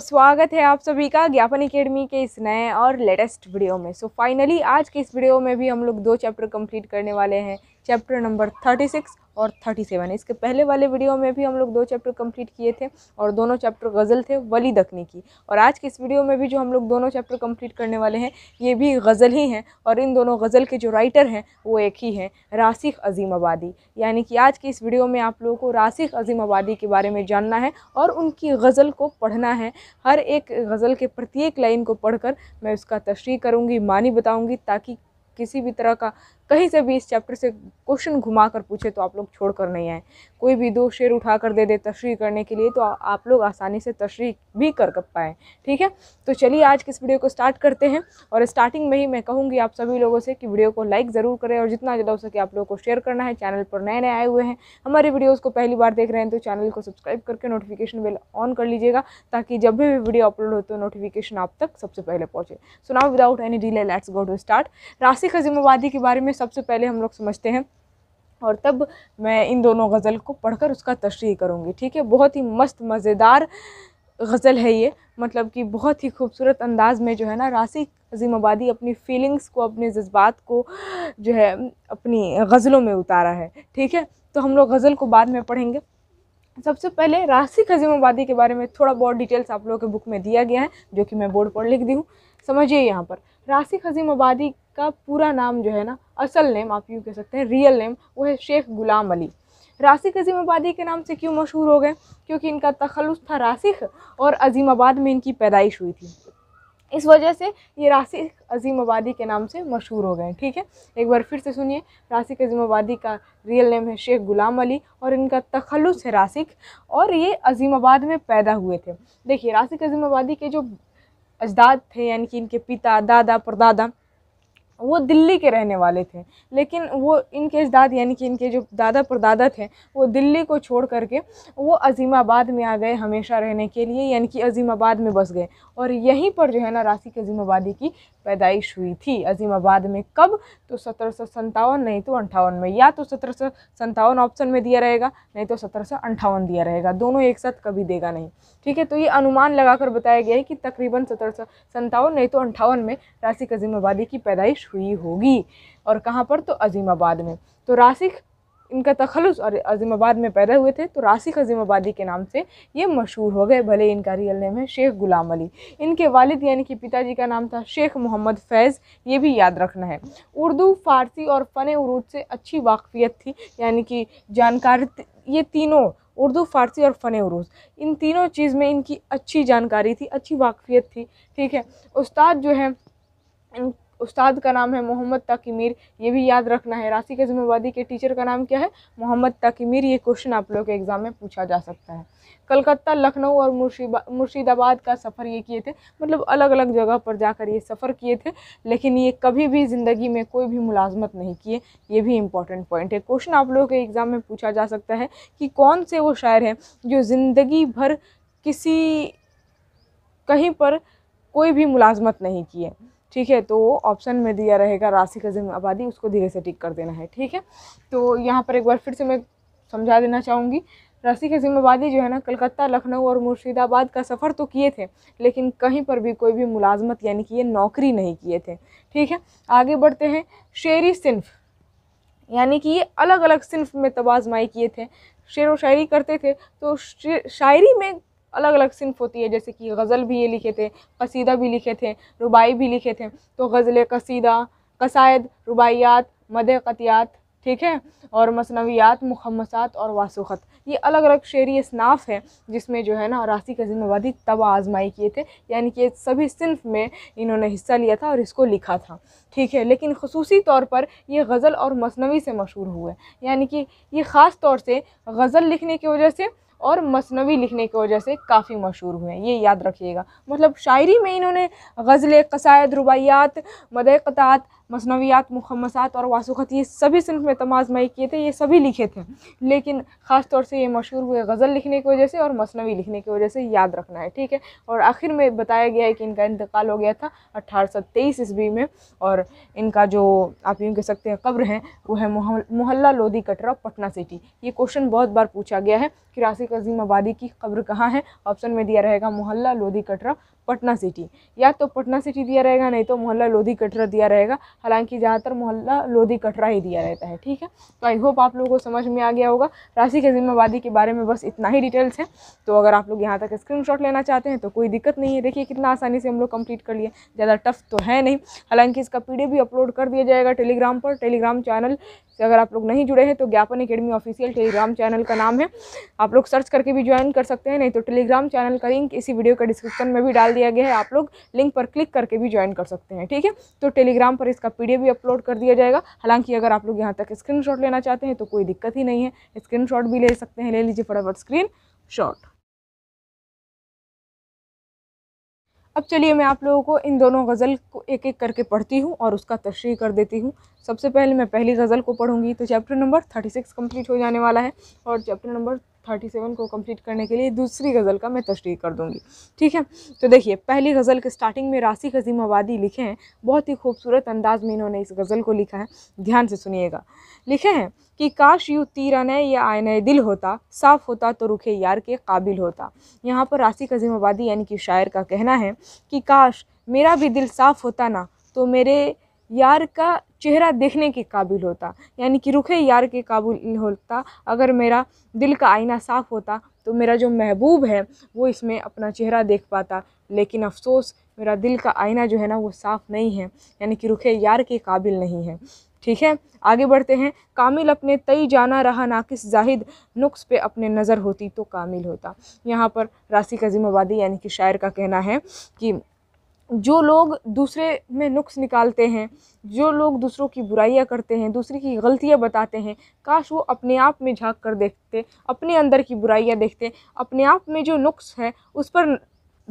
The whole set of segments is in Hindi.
स्वागत है आप सभी का ज्ञापन अकेडमी के इस नए और लेटेस्ट वीडियो में सो so, फाइनली आज के इस वीडियो में भी हम लोग दो चैप्टर कंप्लीट करने वाले हैं चैप्टर नंबर थर्टी सिक्स और थर्टी सेवन इसके पहले वाले वीडियो में भी हम लोग दो चैप्टर कंप्लीट किए थे और दोनों चैप्टर गज़ल थे वली दखनी की और आज के इस वीडियो में भी जो हम लोग दोनों चैप्टर कंप्लीट करने वाले हैं ये भी गज़ल ही हैं और इन दोनों गज़ल के जो राइटर हैं वो एक ही हैं रासिख अजीम आबादी यानी कि आज के इस वीडियो में आप लोगों को रासिख अजीम आबादी के बारे में जानना है और उनकी गज़ल को पढ़ना है हर एक गज़ल के प्रत्येक लाइन को पढ़ मैं उसका तशरी करूँगी मानी बताऊँगी ताकि किसी भी तरह का कहीं से भी इस चैप्टर से क्वेश्चन घुमा कर पूछे तो आप लोग छोड़ कर नहीं आए कोई भी दो शेर उठा कर दे दे तशरी करने के लिए तो आप लोग आसानी से तशरी भी कर कर पाएँ ठीक है तो चलिए आज किस इस वीडियो को स्टार्ट करते हैं और स्टार्टिंग में ही मैं कहूँगी आप सभी लोगों से कि वीडियो को लाइक ज़रूर करें और जितना ज़्यादा हो सके आप लोगों को शेयर करना है चैनल पर नए नए आए हुए हैं हमारे वीडियोज़ को पहली बार देख रहे हैं तो चैनल को सब्सक्राइब करके नोटिफिकेशन बिल ऑन कर लीजिएगा ताकि जब भी वीडियो अपलोड हो तो नोटिफिकेशन आप तक सबसे पहले पहुँचे so now without any delay let's go to start राशि का जिम्मेवारी के बारे में सबसे पहले हम लोग समझते हैं और तब मैं इन दोनों गज़ल को पढ़कर उसका तशरी करूँगी ठीक है बहुत ही मस्त मज़ेदार गज़ल है ये मतलब कि बहुत ही खूबसूरत अंदाज़ में जो है ना राशि अजीम आबादी अपनी फीलिंग्स को अपने जज्बात को जो है अपनी गज़लों में उतारा है ठीक है तो हम लोग गज़ल को बाद में पढ़ेंगे सबसे पहले राशि खजीमाबादी के बारे में थोड़ा बहुत डिटेल्स आप लोगों के बुक में दिया गया है जो कि मैं बोर्ड पर लिख दी हूँ समझिए यहाँ पर राशि खजीमाबादी का पूरा नाम जो है ना असल नेम आप यूँ कह सकते हैं रियल नेम वो है शेख गुलाम अली राशिक अजीमाबादी के नाम से क्यों मशहूर हो गए क्योंकि इनका तखलुस था राशिक और अजीमाबाद में इनकी पैदाइश हुई थी इस वजह से ये राशि अजीम आबादी के नाम से मशहूर हो गए ठीक है एक बार फिर से सुनिए राशि अजीम आबादी का रियल नेम है शेख गुलाम अली और इनका तखलुस है राशिक और ये अजीम आबाद में पैदा हुए थे देखिए अजीम आबादी के जो अजदाद थे यानी कि इनके पिता दादा परदादा वो दिल्ली के रहने वाले थे लेकिन वो इनके दाद यानी कि इनके जो दादा परदादा थे वो दिल्ली को छोड़ करके वो अजीमाबाद में आ गए हमेशा रहने के लिए यानी कि अजीमाबाद में बस गए और यहीं पर जो है ना राशि अजीमाबादी की पैदाइश हुई थी अजीमाबाद में कब तो सत्रह नहीं तो अंठावन में या तो सत्रह ऑप्शन में दिया रहेगा नहीं तो सत्रह दिया रहेगा दोनों एक साथ कभी देगा नहीं ठीक है तो ये अनुमान लगाकर बताया गया है कि तकरीबन सत्रह नहीं तो अंठावन में राशिक अजीमाबादी की पैदाइश हुई होगी और कहाँ पर तो अजीमाबाद में तो राशिक इनका तखलस और अजीमाबाद में पैदा हुए थे तो रासिक अजीमाबादी के नाम से ये मशहूर हो गए भले इनका रियल नेम है शेख गुलाम अली इनके वालिद यानी कि पिताजी का नाम था शेख मोहम्मद फैज़ ये भी याद रखना है उर्दू फ़ारसी और फ़न उरूज से अच्छी वाकफियत थी यानी कि जानकारी ये तीनों उर्दू फ़ारसी और फ़न उरूज इन तीनों चीज़ में इनकी अच्छी जानकारी थी अच्छी वाकफियत थी ठीक है उस्ताद जो है उस्ताद का नाम है मोहम्मद तकीमीर ये भी याद रखना है राशि के ज़िम्मेवारी के टीचर का नाम क्या है मोहम्मद तकीमीर ये क्वेश्चन आप लोग के एग्ज़ाम में पूछा जा सकता है कलकत्ता लखनऊ और मुर्शीदाबाद का सफ़र ये किए थे मतलब अलग अलग जगह पर जाकर ये सफ़र किए थे लेकिन ये कभी भी ज़िंदगी में कोई भी मुलाजमत नहीं किए ये भी इंपॉर्टेंट पॉइंट है क्वेश्चन आप लोगों के एग्ज़ाम में पूछा जा सकता है कि कौन से वो शायर हैं जो ज़िंदगी भर किसी कहीं पर कोई भी मुलाजमत नहीं किए ठीक है तो ऑप्शन में दिया रहेगा राशि का जिम्म आबादी उसको धीरे से टिक कर देना है ठीक है तो यहाँ पर एक बार फिर से मैं समझा देना चाहूँगी राशि की जिम्मेवारी जो है ना कलकत्ता लखनऊ और मुर्शिदाबाद का सफ़र तो किए थे लेकिन कहीं पर भी कोई भी मुलाजमत यानी कि ये नौकरी नहीं किए थे ठीक है आगे बढ़ते हैं शेरी सिन्फ यानी कि ये अलग अलग सिन्फ में तबाजमाई किए थे शेर व शायरी करते थे तो शायरी में अलग अलग सिनफ होती है जैसे कि गज़ल भी ये लिखे थे कसीदा भी लिखे थे रुबाई भी लिखे थे तो गज़ल कसीदा कसायद रुबाइयात मद कतियात ठीक है और मसनवियात मुखमसात और वासुखत ये अलग अलग शेरी इसनाफ हैं जिसमें जो है ना रासी का जिम्मेवारी तब आजमाई किए थे यानी कि सभी सिनफ में इन्होंने हिस्सा लिया था और इसको लिखा था ठीक है लेकिन खसूसी तौर पर ये गज़ल और मसनवी से मशहूर हुए यानी कि ये ख़ास तौर से गज़ल लिखने की वजह से और मसनवी लिखने की वजह से काफ़ी मशहूर हुए हैं ये याद रखिएगा मतलब शायरी में इन्होंने गज़लें कसायद रुबायात मद कतात मसनवियात मुखमसात और वासुखत ये सभी सिर्फ में मई किए थे ये सभी लिखे थे लेकिन ख़ास तौर से ये मशहूर हुए गज़ल लिखने की वजह से और मसनवी लिखने की वजह से याद रखना है ठीक है और आखिर में बताया गया है कि इनका इंतकाल हो गया था अट्ठारह सौ तेईस ईस्वी में और इनका जो आप यूँ कह सकते हैं कब्र है वो है मोहल्ला लोधी कटरा पटना सिटी ये क्वेश्चन बहुत बार पूछा गया है कि राशिक अजीम आबादी की कब्र कहाँ है ऑप्शन में दिया रहेगा मोहल्ला लोधी कटरा पटना सिटी या तो पटना सिटी दिया रहेगा नहीं तो मोहल्ला लोधी कटरा दिया रहेगा हालांकि ज़्यादातर मोहल्ला लोधी कटरा ही दिया रहता है ठीक है तो आई होप आप लोगों को समझ में आ गया होगा राशि की जिम्मेवारी के बारे में बस इतना ही डिटेल्स है तो अगर आप लोग यहाँ तक स्क्रीन लेना चाहते हैं तो कोई दिक्कत नहीं है देखिए कितना आसानी से हम लोग कंप्लीट कर लिए ज़्यादा टफ तो है नहीं हालांकि इसका पी भी अपलोड कर दिया जाएगा टेलीग्राम पर टेलीग्राम चैनल से अगर आप लोग नहीं जुड़े हैं तो ज्ञापन अकेडमी ऑफिशियल टेलीग्राम चैनल का नाम है आप लोग सर्च करके भी ज्वाइन कर सकते हैं नहीं तो टेलीग्राम चैनल का लिंक इसी वीडियो का डिस्क्रिप्शन में भी डाल दिया गया है आप लोग लिंक पर क्लिक करके भी ज्वाइन कर सकते हैं ठीक है तो टेलीग्राम पर इसका पी भी अपलोड कर दिया जाएगा हालांकि अगर आप लोग यहाँ तक स्क्रीन लेना चाहते हैं तो कोई दिक्कत ही नहीं है स्क्रीन भी ले सकते हैं ले लीजिए फटाफट स्क्रीन शॉट अब चलिए मैं आप लोगों को इन दोनों गज़ल को एक एक करके पढ़ती हूँ और उसका तशरी कर देती हूँ सबसे पहले मैं पहली गज़ल को पढ़ूंगी तो chapter number thirty six complete हो जाने वाला है और चैप्टर नंबर थर्टी सेवन को कम्प्लीट करने के लिए दूसरी गज़ल का मैं तशरी कर दूंगी ठीक है तो देखिए पहली गज़ल के स्टार्टिंग में राशि खजीम आबादी लिखे हैं बहुत ही खूबसूरत अंदाज में इन्होंने इस गज़ल को लिखा है ध्यान से सुनिएगा लिखे हैं कि काश यूँ नए या नए दिल होता साफ़ होता तो रुखे यार के काबिल होता यहाँ पर राशि खजीम आबादी यानी कि शायर का कहना है कि काश मेरा भी दिल साफ़ होता ना तो मेरे यार का चेहरा देखने के काबिल होता यानी कि रुखे यार के काबिल होता अगर मेरा दिल का आईना साफ़ होता तो मेरा जो महबूब है वो इसमें अपना चेहरा देख पाता लेकिन अफ़सोस मेरा दिल का आईना जो है ना वो साफ़ नहीं है यानी कि रुखे यार के काबिल नहीं है ठीक है आगे बढ़ते हैं कामिल अपने तई जाना रहा नाकिस जाहिद नुक्स पे अपने नज़र होती तो कामिल होता यहाँ पर राशि का जिम्मेवारी यानी कि शायर का कहना है कि जो लोग दूसरे में नुक्स निकालते हैं जो लोग दूसरों की बुराइयां करते हैं दूसरे की गलतियां बताते हैं काश वो अपने आप में झांक कर देखते अपने अंदर की बुराइयां देखते अपने आप में जो नुक्स है उस पर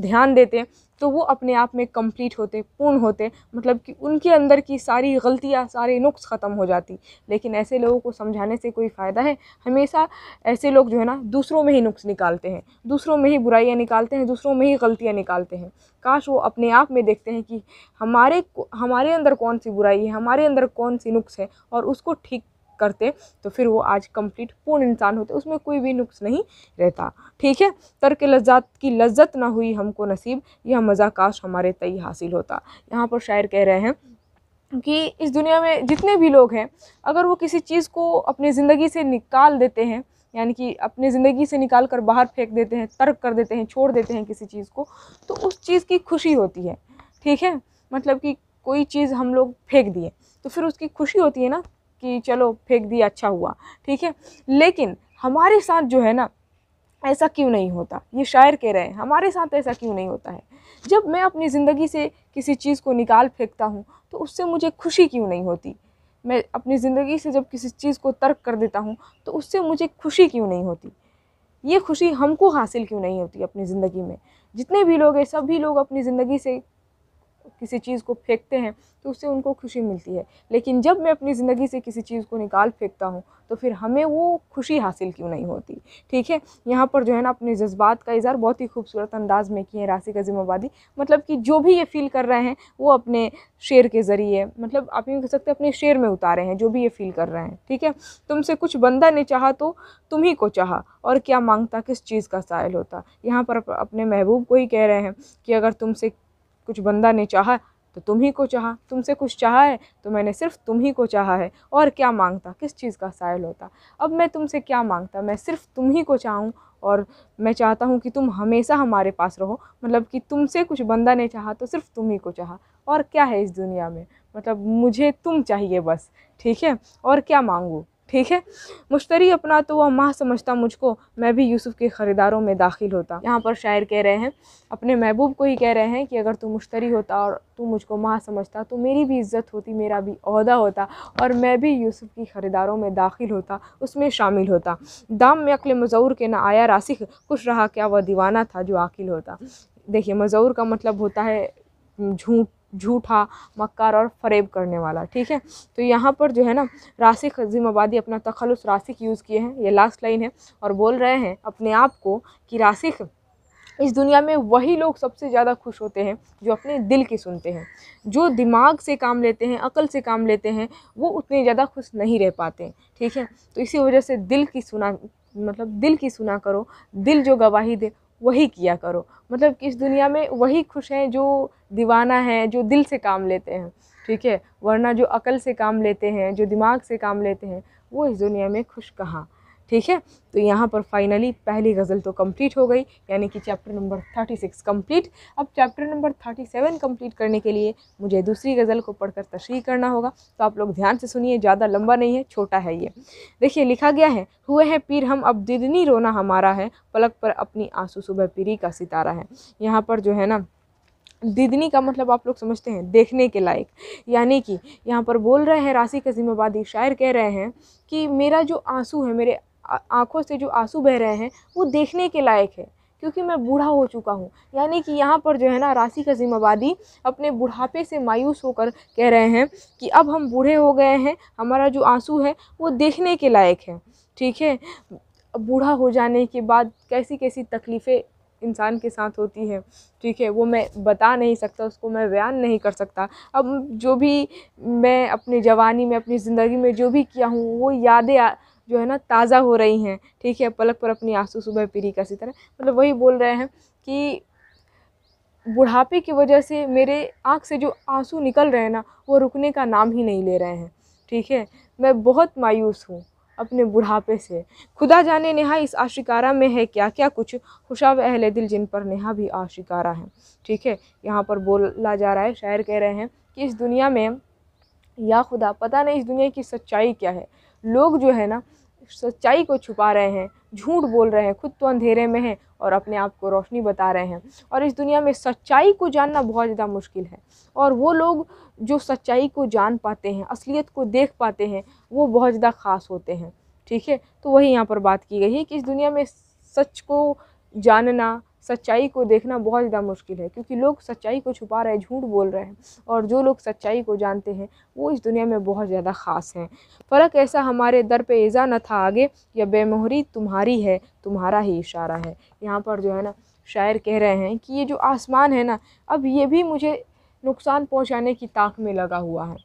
ध्यान देते तो वो अपने आप में कंप्लीट होते पूर्ण होते मतलब कि उनके अंदर की सारी गलतियाँ सारे नुक्स ख़त्म हो जाती लेकिन ऐसे लोगों को समझाने से कोई फ़ायदा है हमेशा ऐसे लोग जो है ना दूसरों में ही नुक्स निकालते हैं दूसरों में ही बुराइयाँ निकालते हैं दूसरों में ही गलतियाँ निकालते हैं काश वो अपने आप में देखते हैं कि हमारे हमारे अंदर कौन सी बुराई है हमारे अंदर कौन सी नुक्स है और उसको ठीक करते तो फिर वो आज कंप्लीट पूर्ण इंसान होते उसमें कोई भी नुक्स नहीं रहता ठीक है तर्क लज्जात की लज्जत ना हुई हमको नसीब यह मज़ा काश हमारे तय हासिल होता यहाँ पर शायर कह रहे हैं कि इस दुनिया में जितने भी लोग हैं अगर वो किसी चीज़ को अपनी ज़िंदगी से निकाल देते हैं यानी कि अपनी ज़िंदगी से निकाल कर बाहर फेंक देते हैं तर्क कर देते हैं छोड़ देते हैं किसी चीज़ को तो उस चीज़ की खुशी होती है ठीक है मतलब कि कोई चीज़ हम लोग फेंक दिए तो फिर उसकी खुशी होती है ना कि चलो फेंक दिया अच्छा हुआ ठीक है लेकिन हमारे साथ जो है ना ऐसा क्यों नहीं होता ये शायर कह रहे हैं हमारे साथ ऐसा क्यों नहीं होता है जब मैं अपनी ज़िंदगी से किसी चीज़ को निकाल फेंकता हूँ तो उससे मुझे खुशी क्यों नहीं होती मैं अपनी ज़िंदगी से जब किसी चीज़ को तर्क कर देता हूँ तो उससे मुझे खुशी क्यों नहीं होती ये खुशी हमको हासिल क्यों नहीं होती अपनी ज़िंदगी में जितने भी लोग हैं सभी लोग अपनी ज़िंदगी से किसी चीज़ को फेंकते हैं तो उससे उनको खुशी मिलती है लेकिन जब मैं अपनी ज़िंदगी से किसी चीज़ को निकाल फेंकता हूँ तो फिर हमें वो खुशी हासिल क्यों नहीं होती ठीक है यहाँ पर जो है ना अपने जज्बात का इज़हार बहुत ही खूबसूरत अंदाज में किए हैं राशि का जिम्मेवादी मतलब कि जो भी ये फील कर रहे हैं वो अपने शेर के ज़रिए मतलब आप यूँ कह सकते अपने शेर में उतारे हैं जो भी ये फील कर रहे हैं ठीक है तुमसे कुछ बंदा ने चाहा तो तुम्ही को चाहा और क्या मांगता किस चीज़ का साइल होता यहाँ पर अपने महबूब को ही कह रहे हैं कि अगर तुमसे कुछ बंदा ने चाहा तो तुम ही को चाहा तुमसे कुछ चाहा है तो मैंने सिर्फ तुम ही को चाहा है और क्या मांगता किस चीज़ का सायल होता अब मैं तुमसे क्या मांगता मैं सिर्फ तुम ही को चाहूँ और मैं चाहता हूँ कि तुम हमेशा हमारे पास रहो मतलब कि तुमसे कुछ बंदा ने चाहा तो सिर्फ तुम ही को चाहा और क्या है इस दुनिया में मतलब मुझे तुम चाहिए बस ठीक है और क्या मांगूँ ठीक है मुश्तरी अपना तो वह माँ समझता मुझको मैं भी यूसुफ के ख़रीदारों में दाखिल होता यहाँ पर शायर कह रहे हैं अपने महबूब को ही कह रहे हैं कि अगर तू मुश्तरी होता और तू मुझको माँ समझता तो मेरी भी इज़्ज़त होती मेरा भी अहदा होता और मैं भी यूसुफ की ख़रीदारों में दाखिल होता उसमें शामिल होता दाम में अकल मज़ूर के ना आया रासिक खुश रहा क्या वह दीवाना था जो आकिल होता देखिए मज़ूर का मतलब होता है झूठ झूठा मक्कार और फरेब करने वाला ठीक है तो यहाँ पर जो है ना रासिक जिम्मेबादी अपना तखलस रासिक यूज़ किए हैं ये लास्ट लाइन है और बोल रहे हैं अपने आप को कि रासिक इस दुनिया में वही लोग सबसे ज़्यादा खुश होते हैं जो अपने दिल की सुनते हैं जो दिमाग से काम लेते हैं अकल से काम लेते हैं वो उतने ज़्यादा खुश नहीं रह पाते ठीक है तो इसी वजह से दिल की सुना मतलब दिल की सुना करो दिल जो गवाही दे वही किया करो मतलब कि इस दुनिया में वही खुश हैं जो दीवाना है जो दिल से काम लेते हैं ठीक है वरना जो अकल से काम लेते हैं जो दिमाग से काम लेते हैं वो इस दुनिया में खुश कहाँ ठीक है तो यहाँ पर फाइनली पहली गज़ल तो कंप्लीट हो गई यानी कि chapter number thirty six complete अब chapter number thirty seven complete करने के लिए मुझे दूसरी गज़ल को पढ़कर तशरी करना होगा तो आप लोग ध्यान से सुनिए ज़्यादा लंबा नहीं है छोटा है ये देखिए लिखा गया है हुए हैं पीर हम अब दिदनी रोना हमारा है पलक पर अपनी आंसू सुबह पीरी का सितारा है यहाँ पर जो है ना दीदनी का मतलब आप लोग समझते हैं देखने के लायक यानी कि यहाँ पर बोल रहे हैं राशि के जिम्मेबादी शायर कह रहे हैं कि मेरा जो आंसू है मेरे आँखों से जो आंसू बह रहे हैं वो देखने के लायक है क्योंकि मैं बूढ़ा हो चुका हूँ यानी कि यहाँ पर जो है ना राशि का जिम्मेवारी अपने बुढ़ापे से मायूस होकर कह रहे हैं कि अब हम बूढ़े हो गए हैं हमारा जो आंसू है वो देखने के लायक है ठीक है बूढ़ा हो जाने के बाद कैसी कैसी तकलीफ़ें इंसान के साथ होती है ठीक है वो मैं बता नहीं सकता उसको मैं बयान नहीं कर सकता अब जो भी मैं अपनी जवानी में अपनी ज़िंदगी में जो भी किया हूँ वो यादें जो है ना ताज़ा हो रही हैं ठीक है पलक पर अपनी आंसू सुबह पीरी का इसी तरह मतलब वही बोल रहे हैं कि बुढ़ापे की वजह से मेरे आँख से जो आंसू निकल रहे हैं ना वो रुकने का नाम ही नहीं ले रहे हैं ठीक है मैं बहुत मायूस हूँ अपने बुढ़ापे से खुदा जाने नेहा इस आशिकारा में है क्या क्या कुछ खुशाब अहल दिल जिन पर नेहा भी आशिकारा है ठीक है यहाँ पर बोला जा रहा है शायर कह रहे हैं कि इस दुनिया में या खुदा पता नहीं इस दुनिया की सच्चाई क्या है लोग जो है ना सच्चाई को छुपा रहे हैं झूठ बोल रहे हैं खुद तो अंधेरे में हैं और अपने आप को रोशनी बता रहे हैं और इस दुनिया में सच्चाई को जानना बहुत ज़्यादा मुश्किल है और वो लोग जो सच्चाई को जान पाते हैं असलियत को देख पाते हैं वो बहुत ज़्यादा ख़ास होते हैं ठीक है तो वही यहाँ पर बात की गई है कि इस दुनिया में सच को जानना सच्चाई को देखना बहुत ज़्यादा मुश्किल है क्योंकि लोग सच्चाई को छुपा रहे हैं झूठ बोल रहे हैं और जो लोग सच्चाई को जानते हैं वो इस दुनिया में बहुत ज़्यादा ख़ास हैं फ़र्क ऐसा हमारे दर पे ऐज़ा न था आगे या बेमोहरी तुम्हारी है तुम्हारा ही इशारा है यहाँ पर जो है ना शायर कह रहे हैं कि ये जो आसमान है ना अब ये भी मुझे नुकसान पहुँचाने की ताक में लगा हुआ है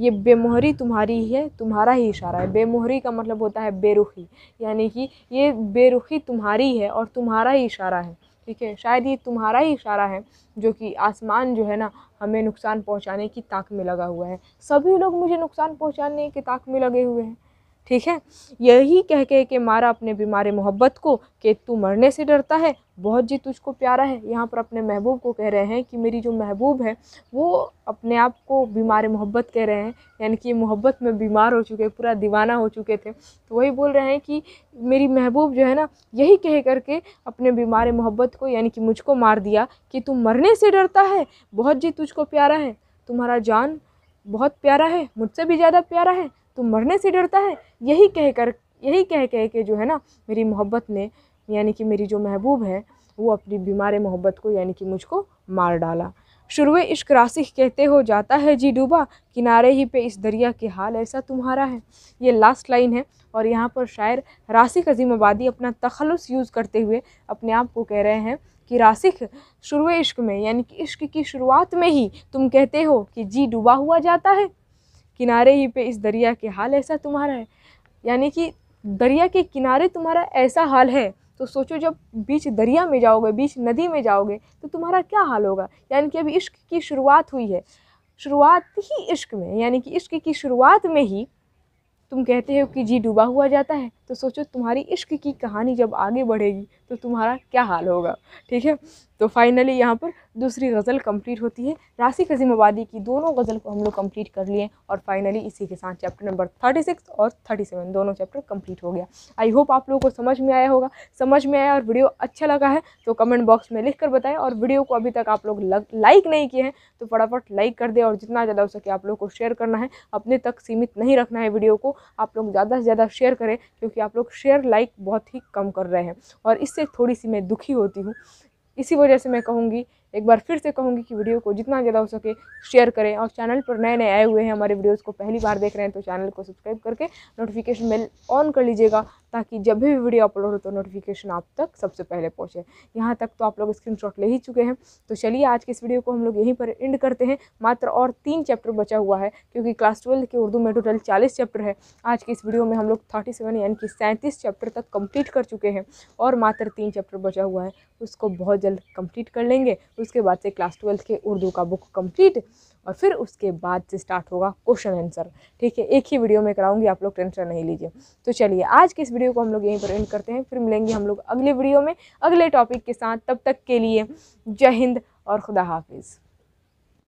ये बेमोहरी तुम्हारी ही है तुम्हारा ही इशारा है बेमोहरी का मतलब होता है बेरुखी यानी कि ये बेरुखी तुम्हारी है और तुम्हारा ही इशारा है ठीक है शायद ये तुम्हारा ही इशारा है जो कि आसमान जो है ना हमें नुकसान पहुंचाने की ताक में लगा हुआ है सभी लोग मुझे नुकसान पहुंचाने की ताक में लगे हुए हैं ठीक है यही कह के कि मारा अपने बीमारे मोहब्बत को कि तू मरने से डरता है बहुत जी तुझको प्यारा है यहाँ पर अपने महबूब को कह रहे हैं कि मेरी जो महबूब है वो अपने आप को बीमार मोहब्बत कह रहे हैं यानी कि मोहब्बत में बीमार हो चुके पूरा दीवाना हो चुके थे तो वही बोल रहे हैं कि मेरी महबूब जो है ना यही कह करके अपने बीमार मोहब्बत को यानी कि मुझको मार दिया कि तू मरने से डरता है बहुत जी तुझको प्यारा है तुम्हारा जान बहुत प्यारा है मुझसे भी ज़्यादा प्यारा है तो मरने से डरता है यही कह कर यही कह कह के जो है ना मेरी मोहब्बत ने यानी कि मेरी जो महबूब है वो अपनी बीमार मोहब्बत को यानी कि मुझको मार डाला शुरू इश्क रासिख कहते हो जाता है जी डूबा किनारे ही पे इस दरिया के हाल ऐसा तुम्हारा है ये लास्ट लाइन है और यहाँ पर शायर राशिक अजीम आबादी अपना तखलस यूज़ करते हुए अपने आप को कह रहे हैं कि रासिक शुरू इश्क में यानी कि इश्क की शुरुआत में ही तुम कहते हो कि जी डूबा हुआ जाता है किनारे ही पे इस दरिया के हाल ऐसा तुम्हारा है यानी कि दरिया के किनारे तुम्हारा ऐसा हाल है तो सोचो जब बीच दरिया में जाओगे बीच नदी में जाओगे तो तुम्हारा क्या हाल होगा यानी कि अभी इश्क की शुरुआत हुई है शुरुआत ही इश्क में यानी कि इश्क की शुरुआत में ही तुम कहते हो कि जी डूबा हुआ जाता है तो सोचो तुम्हारी इश्क की कहानी जब आगे बढ़ेगी तो तुम्हारा क्या हाल होगा ठीक है तो फाइनली यहाँ पर दूसरी गज़ल कंप्लीट होती है राशि कसीम आबादी की दोनों गज़ल को हम लोग कंप्लीट कर लिए और फाइनली इसी के साथ चैप्टर नंबर थर्टी सिक्स और थर्टी सेवन दोनों चैप्टर कंप्लीट हो गया आई होप आप लोगों को समझ में आया होगा समझ में आया और वीडियो अच्छा लगा है तो कमेंट बॉक्स में लिख कर बताएं और वीडियो को अभी तक आप लोग लाइक नहीं किए हैं तो फटाफट लाइक कर दें और जितना ज़्यादा हो सके आप लोग को शेयर करना है अपने तक सीमित नहीं रखना है वीडियो को आप लोग ज़्यादा से ज़्यादा शेयर करें क्योंकि कि आप लोग शेयर लाइक बहुत ही कम कर रहे हैं और इससे थोड़ी सी मैं दुखी होती हूँ इसी वजह से मैं कहूँगी एक बार फिर से कहूँगी कि वीडियो को जितना ज़्यादा हो सके शेयर करें और चैनल पर नए नए आए हुए हैं हमारे वीडियोज़ को पहली बार देख रहे हैं तो चैनल को सब्सक्राइब करके नोटिफिकेशन बेल ऑन कर लीजिएगा ताकि जब भी वीडियो अपलोड हो तो नोटिफिकेशन आप तक सबसे पहले पहुँचे यहाँ तक तो आप लोग स्क्रीन ले ही चुके हैं तो चलिए आज के इस वीडियो को हम लोग यहीं पर एंड करते हैं मात्र और तीन चैप्टर बचा हुआ है क्योंकि क्लास ट्वेल्थ के उर्दू में टोटल चालीस चैप्टर है आज के इस वीडियो में हम लोग थर्टी सेवन यानी कि सैंतीस चैप्टर तक कंप्लीट कर चुके हैं और मात्र तीन चैप्टर बचा हुआ है उसको बहुत जल्द कंप्लीट कर लेंगे फिर उसके बाद से क्लास ट्वेल्थ के उर्दू का बुक कंप्लीट और फिर उसके बाद से स्टार्ट होगा क्वेश्चन आंसर ठीक है एक ही वीडियो में कराऊंगी आप लोग टेंशन नहीं लीजिए तो चलिए आज के इस वीडियो को हम लोग यहीं पर एंड करते हैं फिर मिलेंगे हम लोग अगले वीडियो में अगले टॉपिक के साथ तब तक के लिए जय हिंद और खुदा हाफिज़